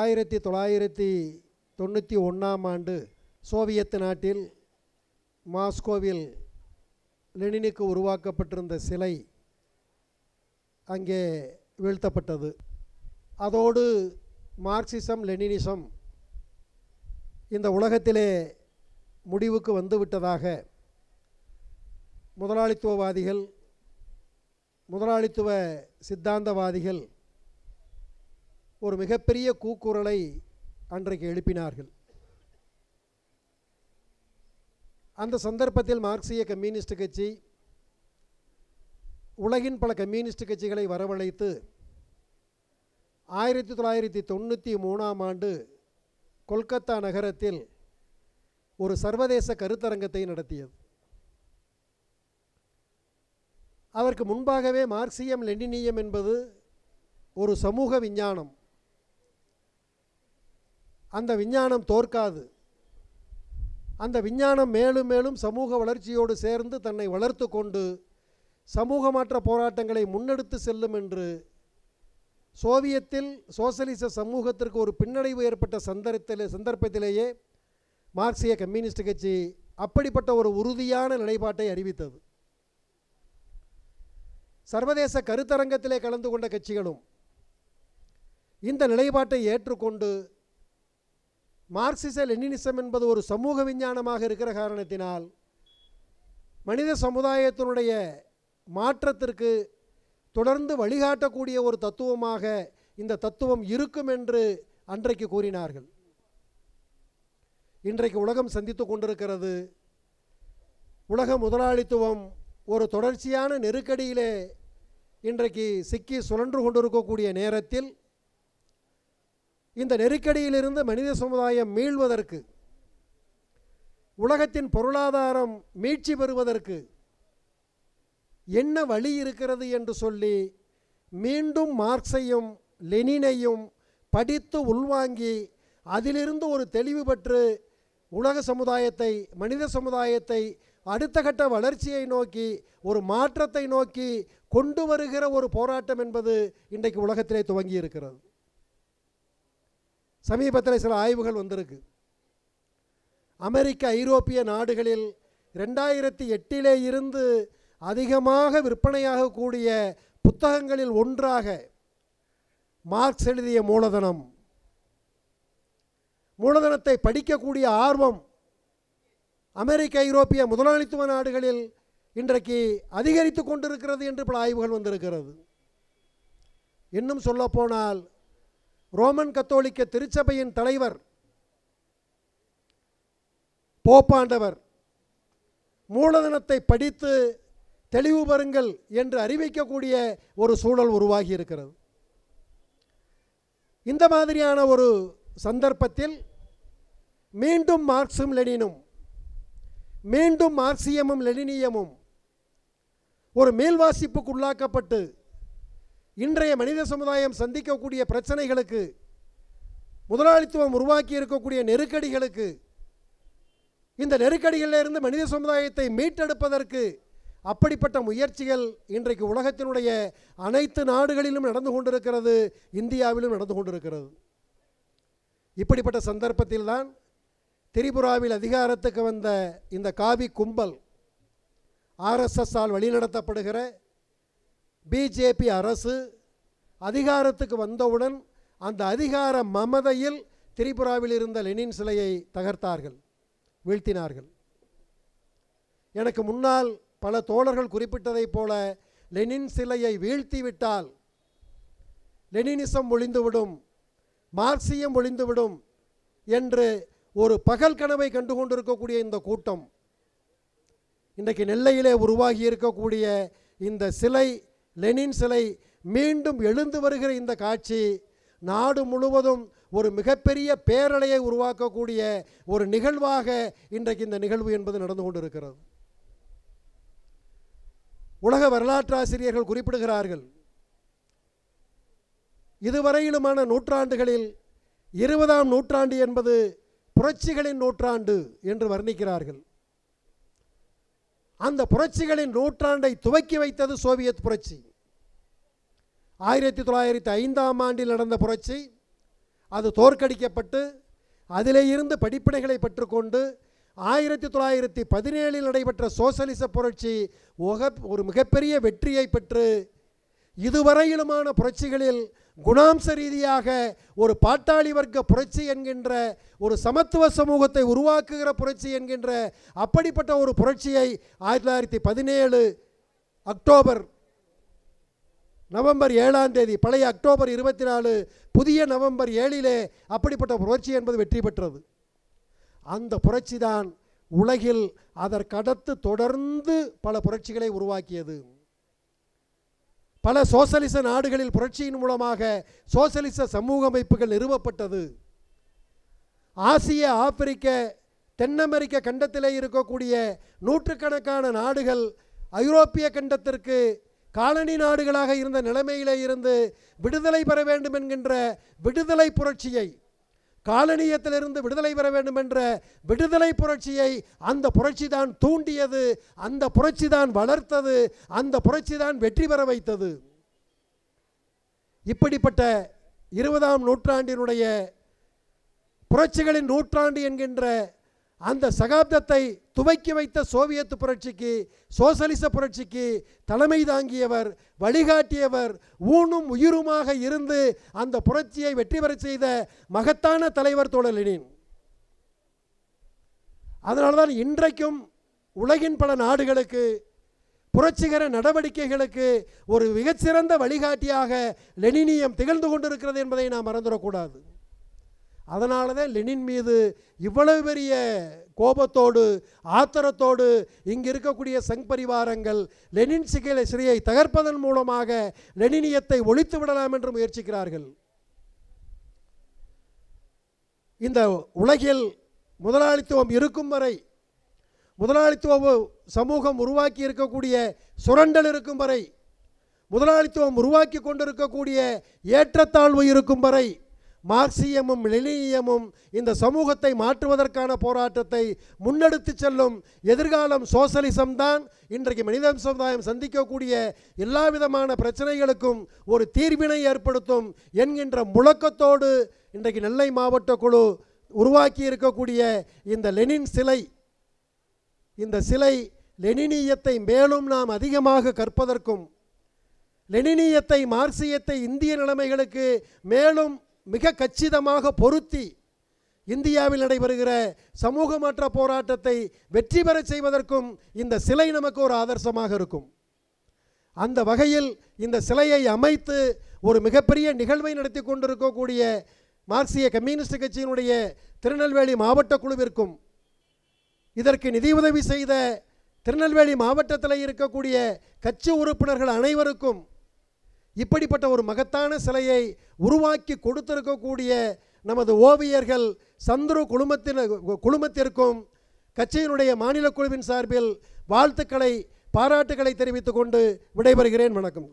ஆயிரத்தி தொள்ளாயிரத்தி தொண்ணூற்றி ஒன்றாம் ஆண்டு சோவியத் நாட்டில் மாஸ்கோவில் லெனினுக்கு உருவாக்கப்பட்டிருந்த சிலை அங்கே வீழ்த்தப்பட்டது அதோடு மார்க்சிசம் லெனினிசம் இந்த உலகத்திலே முடிவுக்கு வந்துவிட்டதாக முதலாளித்துவவாதிகள் முதலாளித்துவ சித்தாந்தவாதிகள் ஒரு மிகப்பெரிய கூக்குரலை அன்றைக்கு எழுப்பினார்கள் அந்த சந்தர்ப்பத்தில் மார்க்சிய கம்யூனிஸ்ட் கட்சி உலகின் பல கம்யூனிஸ்ட் கட்சிகளை வரவழைத்து ஆயிரத்தி தொள்ளாயிரத்தி தொண்ணூற்றி மூணாம் ஆண்டு கொல்கத்தா நகரத்தில் ஒரு சர்வதேச கருத்தரங்கத்தை நடத்தியது அதற்கு முன்பாகவே மார்க்சியம் லெனினியம் என்பது ஒரு சமூக விஞ்ஞானம் அந்த விஞ்ஞானம் தோற்காது அந்த விஞ்ஞானம் மேலும் மேலும் சமூக வளர்ச்சியோடு சேர்ந்து தன்னை வளர்த்து கொண்டு சமூகமாற்ற போராட்டங்களை முன்னெடுத்து செல்லும் என்று சோவியத்தில் சோசலிச சமூகத்திற்கு ஒரு பின்னடைவு ஏற்பட்ட சந்தர்ப்பத்தில் சந்தர்ப்பத்திலேயே மார்க்சிய கம்யூனிஸ்ட் கட்சி அப்படிப்பட்ட ஒரு உறுதியான நிலைப்பாட்டை அறிவித்தது சர்வதேச கருத்தரங்கத்திலே கலந்து கொண்ட கட்சிகளும் இந்த நிலைப்பாட்டை ஏற்றுக்கொண்டு மார்க்சிச லெனினிசம் என்பது ஒரு சமூக விஞ்ஞானமாக இருக்கிற காரணத்தினால் மனித சமுதாயத்தினுடைய மாற்றத்திற்கு தொடர்ந்து வழிகாட்டக்கூடிய ஒரு தத்துவமாக இந்த தத்துவம் இருக்கும் என்று அன்றைக்கு கூறினார்கள் இன்றைக்கு உலகம் சந்தித்து கொண்டிருக்கிறது உலக முதலாளித்துவம் ஒரு தொடர்ச்சியான நெருக்கடியிலே இன்றைக்கு சிக்கி சுழன்று கொண்டிருக்கக்கூடிய நேரத்தில் இந்த நெருக்கடியிலிருந்து மனித சமுதாயம் மீள்வதற்கு உலகத்தின் பொருளாதாரம் மீட்சி பெறுவதற்கு என்ன வழி இருக்கிறது என்று சொல்லி மீண்டும் மார்க்ஸையும் லெனினையும் படித்து உள்வாங்கி அதிலிருந்து ஒரு தெளிவு பெற்று உலக சமுதாயத்தை மனித சமுதாயத்தை அடுத்த கட்ட வளர்ச்சியை நோக்கி ஒரு மாற்றத்தை நோக்கி கொண்டு வருகிற ஒரு போராட்டம் என்பது இன்றைக்கு உலகத்திலே துவங்கி இருக்கிறது சமீபத்தில் சில ஆய்வுகள் வந்திருக்கு அமெரிக்க ஐரோப்பிய நாடுகளில் ரெண்டாயிரத்தி எட்டிலே இருந்து அதிகமாக விற்பனையாகக்கூடிய புத்தகங்களில் ஒன்றாக மார்க்ஸ் எழுதிய மூலதனம் மூலதனத்தை படிக்கக்கூடிய ஆர்வம் அமெரிக்க ஐரோப்பிய முதலாளித்துவ நாடுகளில் இன்றைக்கு அதிகரித்து கொண்டிருக்கிறது என்று பல ஆய்வுகள் வந்திருக்கிறது இன்னும் சொல்லப்போனால் ரோமன் கத்தோலிக்க திருச்சபையின் தலைவர் போப்பாண்டவர் மூலதனத்தை படித்து தெளிவு பெறுங்கள் என்று அறிவிக்கக்கூடிய ஒரு சூழல் உருவாகி இருக்கிறது இந்த மாதிரியான ஒரு சந்தர்ப்பத்தில் மீண்டும் மார்க்சும் லெனினும் மீண்டும் மார்க்சியமும் லெனினியமும் ஒரு உள்ளாக்கப்பட்டு இன்றைய மனித சமுதாயம் சந்திக்கக்கூடிய பிரச்சனைகளுக்கு முதலாளித்துவம் உருவாக்கி இருக்கக்கூடிய நெருக்கடிகளுக்கு இந்த நெருக்கடிகளிலிருந்து மனித சமுதாயத்தை மீட்டெடுப்பதற்கு அப்படிப்பட்ட முயற்சிகள் இன்றைக்கு உலகத்தினுடைய அனைத்து நாடுகளிலும் நடந்து கொண்டிருக்கிறது இந்தியாவிலும் நடந்து கொண்டிருக்கிறது இப்படிப்பட்ட சந்தர்ப்பத்தில்தான் திரிபுராவில் அதிகாரத்துக்கு வந்த இந்த காவி கும்பல் ஆர்எஸ்எஸ்ஸால் வழிநடத்தப்படுகிற பிஜேபி அரசு அதிகாரத்துக்கு வந்தவுடன் அந்த அதிகார மமதையில் திரிபுராவில் இருந்த லெனின் சிலையை தகர்த்தார்கள் வீழ்த்தினார்கள் எனக்கு முன்னால் பல தோழர்கள் குறிப்பிட்டதைப் போல லெனின் சிலையை வீழ்த்திவிட்டால் லெனினிசம் ஒளிந்துவிடும் மார்க்சியம் ஒழிந்துவிடும் என்று ஒரு பகல் கனவை கண்டுகொண்டிருக்கக்கூடிய இந்த கூட்டம் இன்றைக்கு நெல்லையிலே உருவாகி இருக்கக்கூடிய இந்த சிலை லெனின் சிலை மீண்டும் எழுந்து வருகிற இந்த காட்சி நாடு முழுவதும் ஒரு மிகப்பெரிய பேரலையை உருவாக்கக்கூடிய ஒரு நிகழ்வாக இன்றைக்கு இந்த நிகழ்வு என்பது நடந்து கொண்டிருக்கிறது உலக வரலாற்றாசிரியர்கள் குறிப்பிடுகிறார்கள் இதுவரையிலுமான நூற்றாண்டுகளில் இருபதாம் நூற்றாண்டு என்பது புரட்சிகளின் நூற்றாண்டு என்று வர்ணிக்கிறார்கள் அந்த புரட்சிகளின் நூற்றாண்டை துவக்கி வைத்தது சோவியத் புரட்சி ஆயிரத்தி தொள்ளாயிரத்தி ஐந்தாம் ஆண்டில் நடந்த புரட்சி அது தோற்கடிக்கப்பட்டு அதிலே இருந்து படிப்பினைகளை பெற்றுக்கொண்டு ஆயிரத்தி தொள்ளாயிரத்தி பதினேழில் நடைபெற்ற சோசலிச புரட்சி ஒரு மிகப்பெரிய வெற்றியை பெற்று இதுவரையிலுமான புரட்சிகளில் குணாம்ச ரீதியாக ஒரு பாட்டாளி வர்க்க புரட்சி என்கின்ற ஒரு சமத்துவ சமூகத்தை உருவாக்குகிற புரட்சி என்கின்ற அப்படிப்பட்ட ஒரு புரட்சியை ஆயிரத்தி தொள்ளாயிரத்தி பதினேழு அக்டோபர் நவம்பர் ஏழாம் தேதி பழைய அக்டோபர் இருபத்தி நாலு புதிய நவம்பர் ஏழிலே அப்படிப்பட்ட புரட்சி என்பது வெற்றி பெற்றது அந்த புரட்சிதான் உலகில் அதற்கடத்து தொடர்ந்து பல புரட்சிகளை உருவாக்கியது பல சோசலிச நாடுகளில் புரட்சியின் மூலமாக சோசலிச சமூக அமைப்புகள் நிறுவப்பட்டது ஆசிய ஆப்பிரிக்க தென்னமெரிக்க கண்டத்திலே இருக்கக்கூடிய நூற்றுக்கணக்கான நாடுகள் ஐரோப்பிய கண்டத்திற்கு காலனி நாடுகளாக இருந்த நிலைமையிலே இருந்து விடுதலை பெற வேண்டும் என்கின்ற விடுதலை புரட்சியை காலனியத்திலிருந்து விடுதலை பெற வேண்டும் என்ற விடுதலை புரட்சியை அந்த புரட்சி தான் தூண்டியது அந்த புரட்சி தான் வளர்த்தது அந்த புரட்சி தான் வெற்றி பெற வைத்தது இப்படிப்பட்ட இருபதாம் நூற்றாண்டினுடைய புரட்சிகளின் நூற்றாண்டு என்கின்ற அந்த சகாப்தத்தை துவக்கி வைத்த சோவியத் புரட்சிக்கு சோசலிச புரட்சிக்கு தலைமை தாங்கியவர் வழிகாட்டியவர் ஊனும் உயிருமாக இருந்து அந்த புரட்சியை வெற்றி பெற செய்த மகத்தான தலைவர் தோழலினின் லெனின் அதனால்தான் இன்றைக்கும் உலகின் பல நாடுகளுக்கு புரட்சிகர நடவடிக்கைகளுக்கு ஒரு மிகச்சிறந்த வழிகாட்டியாக லெனினியம் திகழ்ந்து கொண்டிருக்கிறது என்பதை நாம் மறந்துடக்கூடாது அதனால தான் லெனின் மீது இவ்வளவு பெரிய கோபத்தோடு ஆத்திரத்தோடு இங்கு இருக்கக்கூடிய சங் பரிவாரங்கள் லெனின் சிகை சிறையை தகர்ப்பதன் மூலமாக லெனினியத்தை ஒழித்து விடலாம் என்று முயற்சிக்கிறார்கள் இந்த உலகில் முதலாளித்துவம் இருக்கும் வரை முதலாளித்துவ சமூகம் உருவாக்கி இருக்கக்கூடிய சுரண்டல் இருக்கும் வரை முதலாளித்துவம் உருவாக்கி கொண்டிருக்கக்கூடிய ஏற்றத்தாழ்வு இருக்கும் வரை மார்க்சியமும் லினியமும் இந்த சமூகத்தை மாற்றுவதற்கான போராட்டத்தை முன்னெடுத்து செல்லும் எதிர்காலம் சோசலிசம் தான் இன்றைக்கு மனித சமுதாயம் சந்திக்கக்கூடிய எல்லா விதமான பிரச்சனைகளுக்கும் ஒரு தீர்வினை ஏற்படுத்தும் என்கின்ற முழக்கத்தோடு இன்றைக்கு நெல்லை மாவட்ட குழு உருவாக்கி இருக்கக்கூடிய இந்த லெனின் சிலை இந்த சிலை லெனினியத்தை மேலும் நாம் அதிகமாக கற்பதற்கும் லெனினியத்தை மார்க்சியத்தை இந்திய நிலைமைகளுக்கு மேலும் மிக கச்சிதமாக பொருத்தி இந்தியாவில் நடைபெறுகிற சமூக மாற்ற போராட்டத்தை வெற்றி பெற செய்வதற்கும் இந்த சிலை நமக்கு ஒரு ஆதர்சமாக இருக்கும் அந்த வகையில் இந்த சிலையை அமைத்து ஒரு மிகப்பெரிய நிகழ்வை நடத்தி கொண்டிருக்கக்கூடிய மார்க்சிய கம்யூனிஸ்ட் கட்சியினுடைய திருநெல்வேலி மாவட்ட குழுவிற்கும் இதற்கு நிதியுதவி செய்த திருநெல்வேலி மாவட்டத்தில் இருக்கக்கூடிய கட்சி உறுப்பினர்கள் அனைவருக்கும் இப்படிப்பட்ட ஒரு மகத்தான சிலையை உருவாக்கி கொடுத்திருக்கக்கூடிய நமது ஓவியர்கள் சந்துரு குழுமத்தின குழுமத்திற்கும் கட்சியினுடைய மாநில குழுவின் சார்பில் வாழ்த்துக்களை பாராட்டுகளை தெரிவித்துக் கொண்டு விடைபெறுகிறேன் வணக்கம்